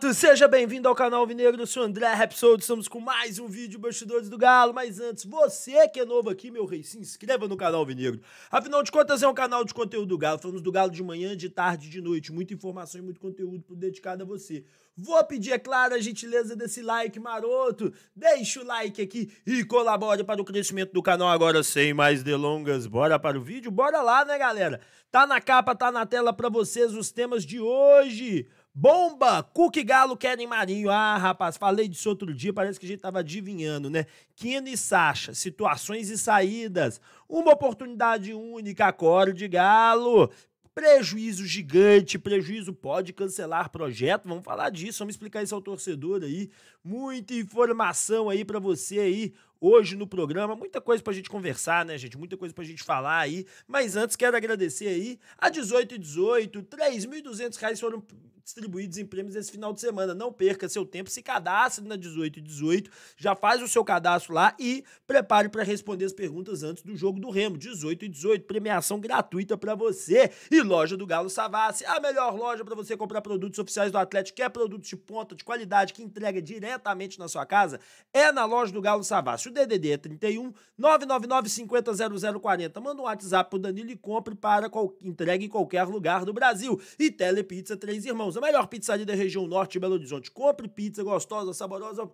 Renato, seja bem-vindo ao canal Vinegro, eu sou André Rapsold, estamos com mais um vídeo Bastidores do Galo, mas antes, você que é novo aqui, meu rei, se inscreva no canal Vinegro, afinal de contas é um canal de conteúdo do Galo, falamos do Galo de manhã, de tarde, de noite, muita informação e muito conteúdo dedicado a você. Vou pedir, é claro, a gentileza desse like maroto, deixa o like aqui e colabore para o crescimento do canal agora, sem mais delongas, bora para o vídeo? Bora lá, né galera? Tá na capa, tá na tela para vocês os temas de hoje... Bomba! Cuca Galo querem Marinho. Ah, rapaz, falei disso outro dia, parece que a gente tava adivinhando, né? Keno e Sacha, situações e saídas. Uma oportunidade única, acorde Galo. Prejuízo gigante, prejuízo pode cancelar projeto. Vamos falar disso, vamos explicar isso ao torcedor aí. Muita informação aí para você aí hoje no programa. Muita coisa pra gente conversar, né, gente? Muita coisa pra gente falar aí. Mas antes, quero agradecer aí a 18 e 18, 3.200 reais foram distribuídos em prêmios esse final de semana. Não perca seu tempo, se cadastre na 18 e 18, já faz o seu cadastro lá e prepare para responder as perguntas antes do jogo do Remo. 18 e 18, premiação gratuita para você. E loja do Galo Savassi, a melhor loja para você comprar produtos oficiais do Atlético, quer é produtos de ponta, de qualidade, que entrega diretamente na sua casa, é na loja do Galo Savassi o DDD é 31 999 50 0040. Manda um WhatsApp pro Danilo e compre para qual... entregue em qualquer lugar do Brasil. E Telepizza Três Irmãos, a melhor pizzaria da região norte de Belo Horizonte. Compre pizza gostosa, saborosa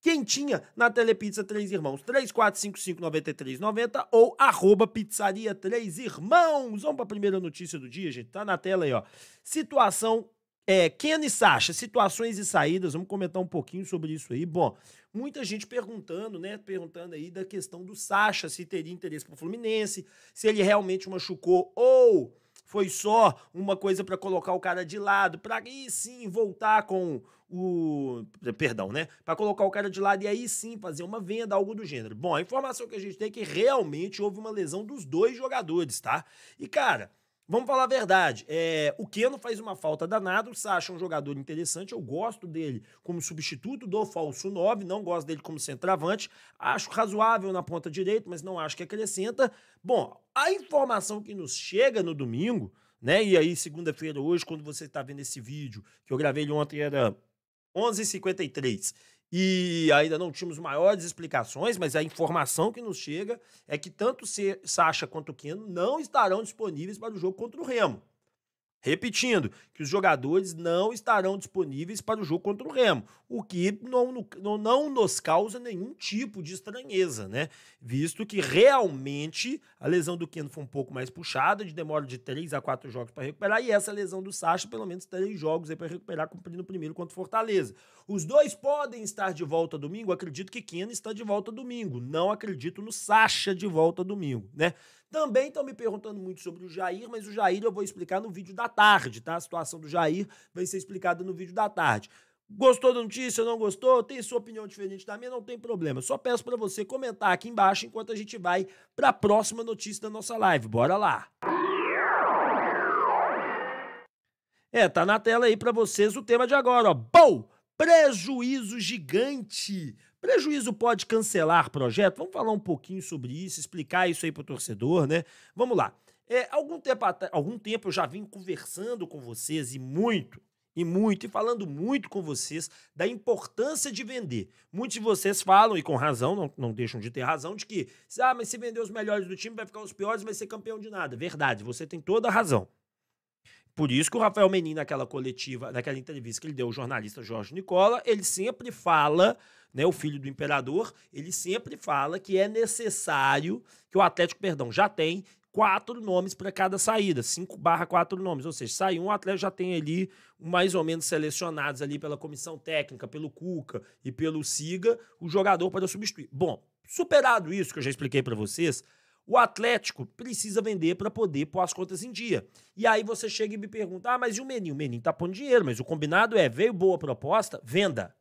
quentinha na Telepizza Três Irmãos, 34559390 ou arroba pizzaria Três Irmãos. Vamos para a primeira notícia do dia, gente. Tá na tela aí, ó. Situação é, Ken e Sasha, situações e saídas, vamos comentar um pouquinho sobre isso aí. Bom, muita gente perguntando, né? Perguntando aí da questão do Sasha, se teria interesse pro Fluminense, se ele realmente machucou ou foi só uma coisa para colocar o cara de lado, para aí sim voltar com o. Perdão, né? Para colocar o cara de lado e aí sim fazer uma venda, algo do gênero. Bom, a informação que a gente tem é que realmente houve uma lesão dos dois jogadores, tá? E cara. Vamos falar a verdade. É, o Keno faz uma falta danada. O Sacha é um jogador interessante. Eu gosto dele como substituto do falso 9. Não gosto dele como centroavante. Acho razoável na ponta direita, mas não acho que acrescenta. Bom, a informação que nos chega no domingo, né? E aí, segunda-feira, hoje, quando você está vendo esse vídeo, que eu gravei ele ontem, era 11h53. E ainda não tínhamos maiores explicações, mas a informação que nos chega é que tanto Sacha quanto Keno não estarão disponíveis para o jogo contra o Remo. Repetindo, que os jogadores não estarão disponíveis para o jogo contra o Remo, o que não, não, não nos causa nenhum tipo de estranheza, né? Visto que realmente a lesão do Keno foi um pouco mais puxada, de demora de 3 a 4 jogos para recuperar, e essa lesão do Sacha, pelo menos 3 jogos para recuperar, cumprindo o primeiro contra o Fortaleza. Os dois podem estar de volta domingo, acredito que Keno está de volta domingo, não acredito no Sacha de volta domingo, né? Também estão me perguntando muito sobre o Jair, mas o Jair eu vou explicar no vídeo da tarde, tá? A situação do Jair vai ser explicada no vídeo da tarde. Gostou da notícia? Não gostou? Tem sua opinião diferente da minha? Não tem problema. Só peço para você comentar aqui embaixo enquanto a gente vai para a próxima notícia da nossa live. Bora lá! É, tá na tela aí para vocês o tema de agora, ó. Bom, prejuízo gigante Prejuízo pode cancelar projeto? Vamos falar um pouquinho sobre isso, explicar isso aí para o torcedor, né? Vamos lá. É, algum, tempo, algum tempo eu já vim conversando com vocês e muito, e muito, e falando muito com vocês da importância de vender. Muitos de vocês falam, e com razão, não, não deixam de ter razão, de que, ah, mas se vender os melhores do time vai ficar os piores, vai ser campeão de nada. Verdade, você tem toda a razão. Por isso que o Rafael Menin, naquela coletiva, naquela entrevista que ele deu ao jornalista Jorge Nicola, ele sempre fala, né, o filho do imperador, ele sempre fala que é necessário que o Atlético, perdão, já tem quatro nomes para cada saída, cinco barra quatro nomes, ou seja, sai um, o Atlético já tem ali mais ou menos selecionados ali pela comissão técnica, pelo Cuca e pelo Siga, o jogador para substituir. Bom, superado isso que eu já expliquei para vocês, o Atlético precisa vender para poder pôr as contas em dia. E aí você chega e me pergunta: ah, mas e o Menin? O Menin tá pondo dinheiro, mas o combinado é: veio boa proposta, venda.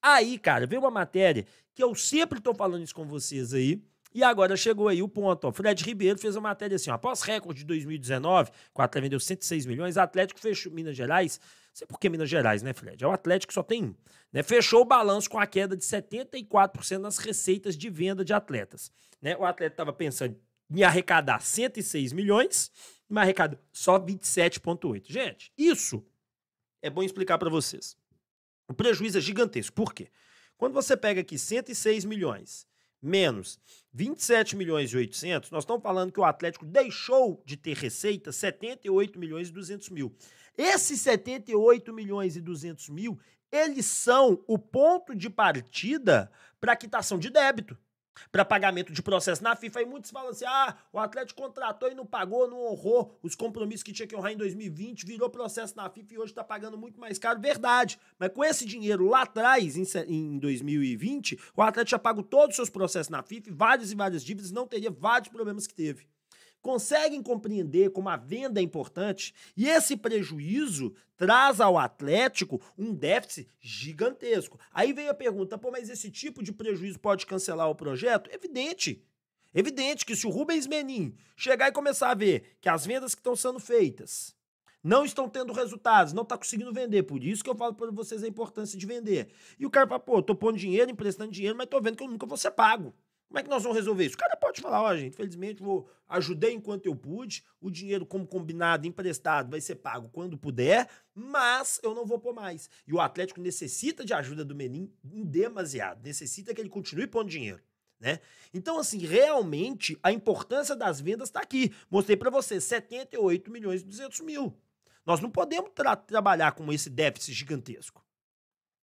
Aí, cara, veio uma matéria que eu sempre tô falando isso com vocês aí. E agora chegou aí o ponto. Ó. Fred Ribeiro fez uma matéria assim: ó, após recorde de 2019, o Atlético vendeu 106 milhões, Atlético fechou Minas Gerais sei por que Minas Gerais, né, Fred? É o Atlético que só tem um. Né? Fechou o balanço com a queda de 74% nas receitas de venda de atletas. Né? O atleta estava pensando em arrecadar 106 milhões, mas arrecadou só 27,8. Gente, isso é bom explicar para vocês. O prejuízo é gigantesco. Por quê? Quando você pega aqui 106 milhões menos 27 milhões e 800, nós estamos falando que o Atlético deixou de ter receita 78 milhões e 200 mil. Esses 78 milhões e 200 mil, eles são o ponto de partida para quitação de débito, para pagamento de processo na FIFA. E muitos falam assim: ah, o Atlético contratou e não pagou, não honrou os compromissos que tinha que honrar em 2020, virou processo na FIFA e hoje está pagando muito mais caro. Verdade. Mas com esse dinheiro lá atrás, em 2020, o Atlético já pagou todos os seus processos na FIFA, várias e várias dívidas, não teria vários problemas que teve conseguem compreender como a venda é importante e esse prejuízo traz ao Atlético um déficit gigantesco. Aí veio a pergunta, pô, mas esse tipo de prejuízo pode cancelar o projeto? Evidente. Evidente que se o Rubens Menin chegar e começar a ver que as vendas que estão sendo feitas não estão tendo resultados, não está conseguindo vender. Por isso que eu falo para vocês a importância de vender. E o cara fala, pô, tô pondo dinheiro, emprestando dinheiro, mas tô vendo que eu nunca vou ser pago. Como é que nós vamos resolver isso? O cara pode falar, ó, oh, gente, felizmente vou ajudei enquanto eu pude, o dinheiro como combinado, emprestado, vai ser pago quando puder, mas eu não vou pôr mais. E o Atlético necessita de ajuda do Menin demasiado, necessita que ele continue pondo dinheiro. Né? Então, assim, realmente a importância das vendas está aqui. Mostrei para você, 78 milhões e 200 mil. Nós não podemos tra trabalhar com esse déficit gigantesco.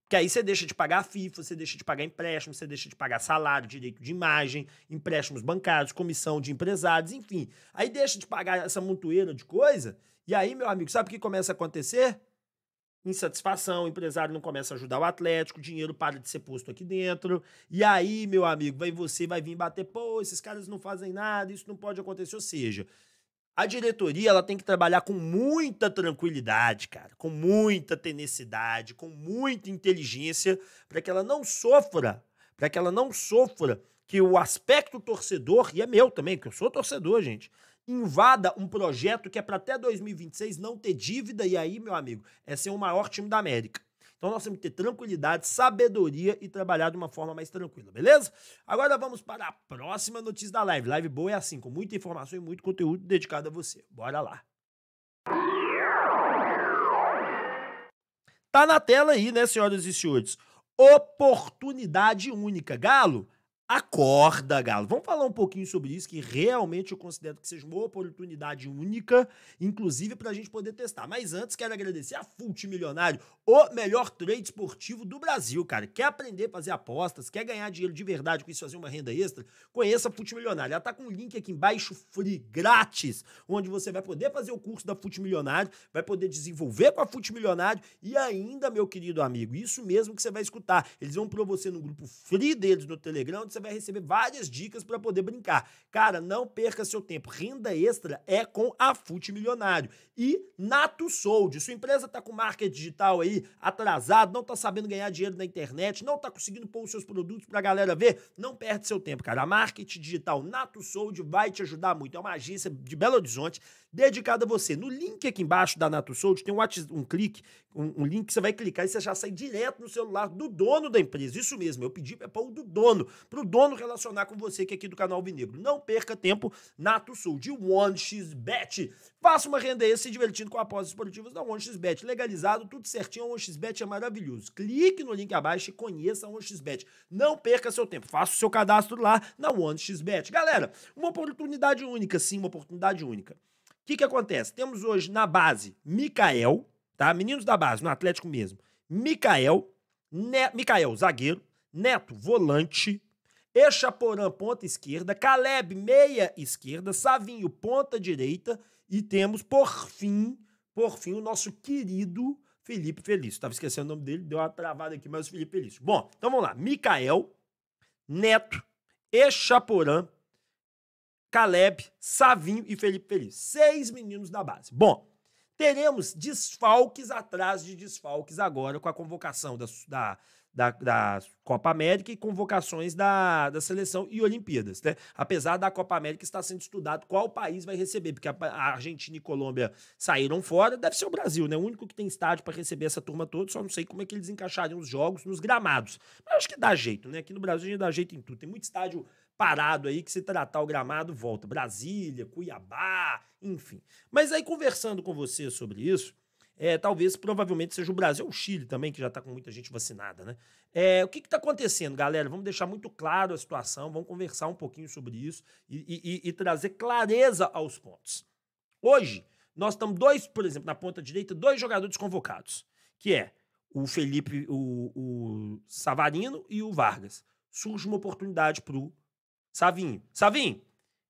Que aí você deixa de pagar a FIFA, você deixa de pagar empréstimo, você deixa de pagar salário, direito de imagem, empréstimos bancários, comissão de empresários, enfim. Aí deixa de pagar essa montoeira de coisa. E aí, meu amigo, sabe o que começa a acontecer? Insatisfação, o empresário não começa a ajudar o Atlético, o dinheiro para de ser posto aqui dentro. E aí, meu amigo, vai você vai vir bater, pô, esses caras não fazem nada, isso não pode acontecer. Ou seja, a diretoria ela tem que trabalhar com muita tranquilidade, cara, com muita tenacidade, com muita inteligência, para que ela não sofra, para que ela não sofra que o aspecto torcedor, e é meu também, que eu sou torcedor, gente, invada um projeto que é para até 2026 não ter dívida, e aí, meu amigo, é ser o maior time da América. Então nós temos que ter tranquilidade, sabedoria e trabalhar de uma forma mais tranquila, beleza? Agora vamos para a próxima notícia da live. Live boa é assim, com muita informação e muito conteúdo dedicado a você. Bora lá. Tá na tela aí, né, senhoras e senhores? Oportunidade única. Galo Acorda, Galo. Vamos falar um pouquinho sobre isso, que realmente eu considero que seja uma oportunidade única, inclusive para a gente poder testar. Mas antes, quero agradecer a Fult Milionário, o melhor trade esportivo do Brasil, cara. Quer aprender a fazer apostas, quer ganhar dinheiro de verdade com isso, fazer uma renda extra? Conheça a Fult Milionário. Ela está com um link aqui embaixo, free, grátis, onde você vai poder fazer o curso da Fult Milionário, vai poder desenvolver com a Fult Milionário e ainda, meu querido amigo, isso mesmo que você vai escutar. Eles vão para você no grupo free deles no Telegram, onde você você vai receber várias dicas para poder brincar. Cara, não perca seu tempo. Renda extra é com a Fute Milionário. E Nato Sold. Sua empresa está com marketing digital aí atrasado, não está sabendo ganhar dinheiro na internet, não está conseguindo pôr os seus produtos para a galera ver, não perde seu tempo, cara. A marketing digital Nato Sold vai te ajudar muito. É uma agência de Belo Horizonte dedicada a você. No link aqui embaixo da Nato Sold tem um, um clique, um, um link que você vai clicar e você já sai direto no celular do dono da empresa. Isso mesmo, eu pedi para o do dono, pro dono relacionar com você que é aqui do canal Vinegro. Não perca tempo na Sul de 1xBet. Faça uma renda aí se divertindo com apostas esportivas da 1xBet. Legalizado, tudo certinho, a 1xBet é maravilhoso. Clique no link abaixo e conheça a 1xBet. Não perca seu tempo. Faça o seu cadastro lá na 1xBet. Galera, uma oportunidade única, sim, uma oportunidade única. O que, que acontece? Temos hoje na base Mikael, tá? Meninos da base, no Atlético mesmo. Mikael, ne Mikael, zagueiro. Neto, volante. Echaporã, ponta esquerda, Caleb, meia esquerda, Savinho, ponta direita, e temos, por fim, por fim, o nosso querido Felipe Felício. Estava esquecendo o nome dele, deu uma travada aqui, mas o Felipe Felício. Bom, então vamos lá. Micael, Neto, Echaporã, Caleb, Savinho e Felipe Felício. Seis meninos da base. Bom, teremos desfalques atrás de desfalques agora com a convocação da, da da, da Copa América e convocações da, da seleção e Olimpíadas, né? Apesar da Copa América estar sendo estudado qual país vai receber, porque a, a Argentina e Colômbia saíram fora, deve ser o Brasil, né? O único que tem estádio para receber essa turma toda, só não sei como é que eles encaixariam os jogos nos gramados. Mas acho que dá jeito, né? Aqui no Brasil a gente dá jeito em tudo. Tem muito estádio parado aí que se tratar o gramado volta. Brasília, Cuiabá, enfim. Mas aí conversando com você sobre isso, é, talvez, provavelmente, seja o Brasil, é o Chile também, que já está com muita gente vacinada, né? É, o que está acontecendo, galera? Vamos deixar muito claro a situação, vamos conversar um pouquinho sobre isso e, e, e trazer clareza aos pontos. Hoje, nós estamos dois, por exemplo, na ponta direita, dois jogadores convocados, que é o Felipe, o, o Savarino e o Vargas. Surge uma oportunidade para o Savinho. Savinho,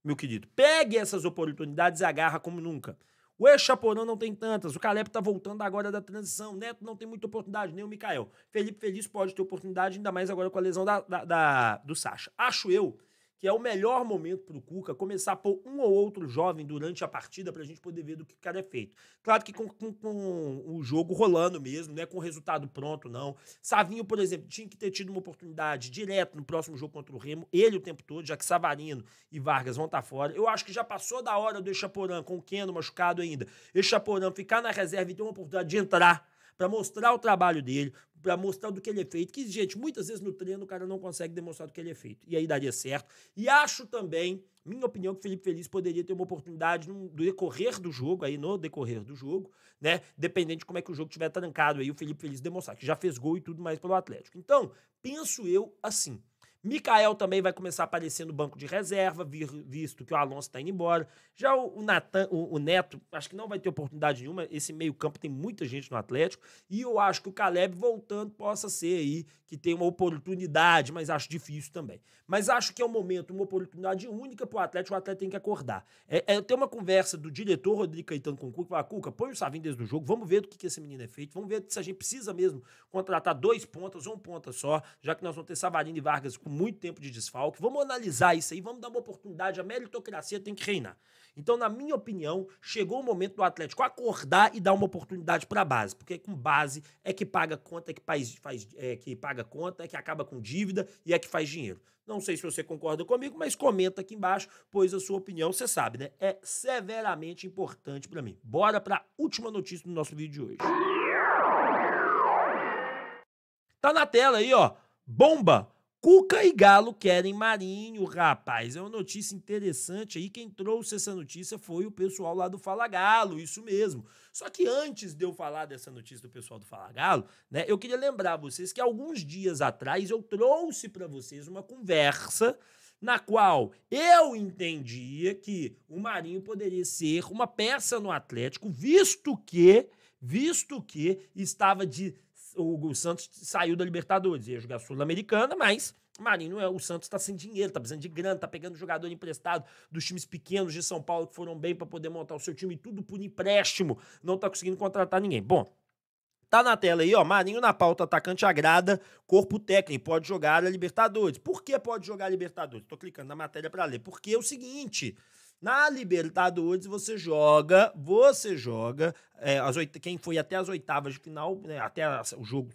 meu querido, pegue essas oportunidades e agarra como nunca. O Ex-Chaporão não tem tantas. O Caleb tá voltando agora da transição. Neto não tem muita oportunidade, nem o Mikael. Felipe Feliz pode ter oportunidade, ainda mais agora com a lesão da, da, da do Sacha. Acho eu que é o melhor momento para o Cuca começar por um ou outro jovem durante a partida para a gente poder ver do que cada é feito. Claro que com, com, com, o jogo rolando mesmo, não é com o resultado pronto, não. Savinho, por exemplo, tinha que ter tido uma oportunidade direto no próximo jogo contra o Remo, ele o tempo todo, já que Savarino e Vargas vão estar tá fora. Eu acho que já passou da hora do Echaporã, com o Keno machucado ainda. Echaporã ficar na reserva e ter uma oportunidade de entrar para mostrar o trabalho dele, para mostrar do que ele é feito. Que, gente, muitas vezes no treino o cara não consegue demonstrar do que ele é feito. E aí daria certo. E acho também, minha opinião, que o Felipe Feliz poderia ter uma oportunidade no decorrer do jogo, aí no decorrer do jogo, né? Dependente de como é que o jogo tiver trancado aí, o Felipe Feliz demonstrar, que já fez gol e tudo mais pelo Atlético. Então, penso eu assim. Mikael também vai começar a aparecer no banco de reserva, visto que o Alonso está indo embora. Já o, Nathan, o, o, Neto, acho que não vai ter oportunidade nenhuma. Esse meio-campo tem muita gente no Atlético. E eu acho que o Caleb voltando possa ser aí que tem uma oportunidade, mas acho difícil também. Mas acho que é um momento, uma oportunidade única para o Atlético. O Atlético tem que acordar. É, é, tem uma conversa do diretor Rodrigo Caetano com o Cuca. Fala, Cuca, põe o Savin desde o jogo. Vamos ver do que, que esse menino é feito. Vamos ver se a gente precisa mesmo contratar dois pontas ou um ponta só, já que nós vamos ter Savarino e Vargas com muito tempo de desfalque. Vamos analisar isso aí, vamos dar uma oportunidade. A meritocracia tem que reinar. Então, na minha opinião, chegou o momento do Atlético acordar e dar uma oportunidade para a base, porque com base é que paga conta, é que faz, faz é que paga conta, é que acaba com dívida e é que faz dinheiro. Não sei se você concorda comigo, mas comenta aqui embaixo, pois a sua opinião, você sabe, né? É severamente importante para mim. Bora para a última notícia do nosso vídeo de hoje. Tá na tela aí, ó. Bomba Cuca e Galo querem Marinho, rapaz. É uma notícia interessante aí. Quem trouxe essa notícia foi o pessoal lá do Fala Galo, isso mesmo. Só que antes de eu falar dessa notícia do pessoal do Fala Galo, né, eu queria lembrar vocês que alguns dias atrás eu trouxe para vocês uma conversa na qual eu entendia que o Marinho poderia ser uma peça no Atlético, visto que, visto que estava de o, o Santos saiu da Libertadores, ia jogar Sul-Americana, mas Marinho, é, o Santos está sem dinheiro, tá precisando de grana, tá pegando jogador emprestado dos times pequenos de São Paulo que foram bem para poder montar o seu time, tudo por empréstimo, não está conseguindo contratar ninguém. Bom, Tá na tela aí, ó. Marinho na pauta, atacante agrada, corpo técnico, pode jogar a Libertadores. Por que pode jogar a Libertadores? Tô clicando na matéria para ler. Porque é o seguinte, na Libertadores você joga, você joga, é, as oito, quem foi até as oitavas de final, né, até a, o jogo,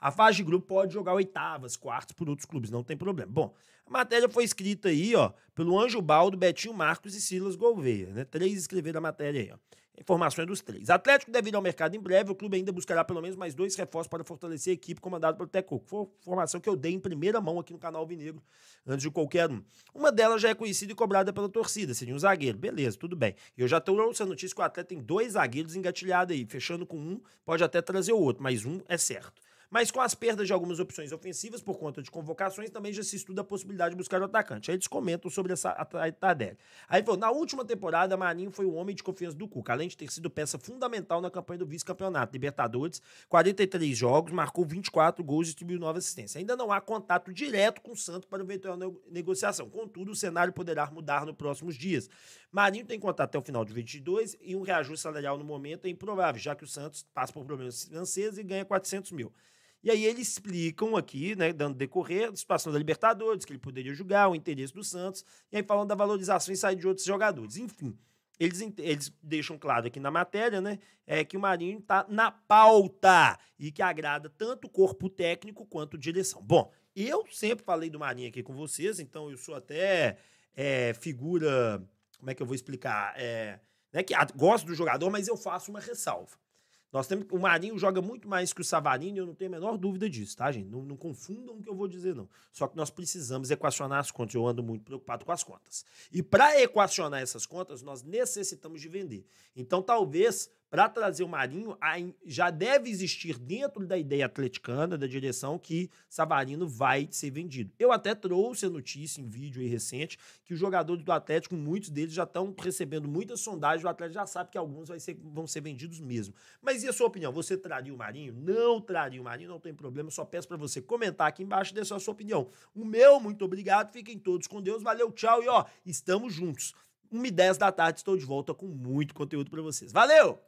a fase de grupo pode jogar oitavas, quartos por outros clubes, não tem problema. Bom, a matéria foi escrita aí, ó, pelo Anjo Baldo, Betinho Marcos e Silas Gouveia, né? Três escreveram a matéria aí, ó. Informações dos três. Atlético deve ir ao mercado em breve. O clube ainda buscará pelo menos mais dois reforços para fortalecer a equipe comandada pelo Tecoco. Foi formação que eu dei em primeira mão aqui no canal Vinegro, antes de qualquer um. Uma delas já é conhecida e cobrada pela torcida, seria um zagueiro. Beleza, tudo bem. Eu já trouxe a notícia que o Atlético tem dois zagueiros engatilhados aí, fechando com um, pode até trazer o outro, mas um é certo mas com as perdas de algumas opções ofensivas por conta de convocações, também já se estuda a possibilidade de buscar o atacante. Aí eles comentam sobre essa Tardelli. Aí falou, na última temporada, Marinho foi o homem de confiança do Cuca, além de ter sido peça fundamental na campanha do vice-campeonato. Libertadores, 43 jogos, marcou 24 gols e distribuiu nova assistências. Ainda não há contato direto com o Santos para eventual negociação. Contudo, o cenário poderá mudar nos próximos dias. Marinho tem contrato até o final de 22 e um reajuste salarial no momento é improvável, já que o Santos passa por problemas financeiros e ganha 400 mil. E aí eles explicam aqui, né, dando decorrer, a situação da Libertadores, que ele poderia julgar o interesse do Santos, e aí falando da valorização e sair de outros jogadores. Enfim, eles, eles deixam claro aqui na matéria, né, é que o Marinho está na pauta e que agrada tanto o corpo técnico quanto a direção. Bom, eu sempre falei do Marinho aqui com vocês, então eu sou até é, figura, como é que eu vou explicar, é, né, que gosto do jogador, mas eu faço uma ressalva. Nós temos o Marinho joga muito mais que o Savarino, eu não tenho a menor dúvida disso, tá, gente? Não, não, confundam o que eu vou dizer não. Só que nós precisamos equacionar as contas. Eu ando muito preocupado com as contas. E para equacionar essas contas, nós necessitamos de vender. Então, talvez para trazer o Marinho, já deve existir dentro da ideia atleticana, da direção, que Savarino vai ser vendido. Eu até trouxe a notícia em vídeo aí recente que os jogadores do Atlético, muitos deles já estão recebendo muitas sondagens. o Atlético já sabe que alguns ser, vão ser vendidos mesmo. Mas e a sua opinião? Você traria o Marinho? Não traria o Marinho, não tem problema, só peço para você comentar aqui embaixo e deixar a sua opinião. O meu, muito obrigado, fiquem todos com Deus, valeu, tchau e ó, estamos juntos. 1h10 da tarde, estou de volta com muito conteúdo para vocês. Valeu!